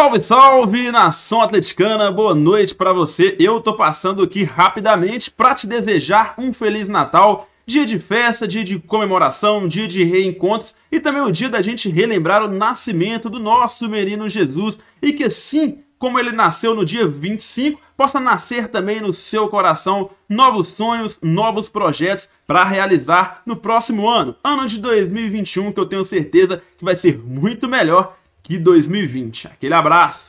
Salve, salve, nação atleticana, boa noite para você. Eu tô passando aqui rapidamente para te desejar um feliz Natal, dia de festa, dia de comemoração, dia de reencontros e também o dia da gente relembrar o nascimento do nosso menino Jesus e que assim como ele nasceu no dia 25, possa nascer também no seu coração novos sonhos, novos projetos para realizar no próximo ano, ano de 2021, que eu tenho certeza que vai ser muito melhor de 2020. Aquele abraço!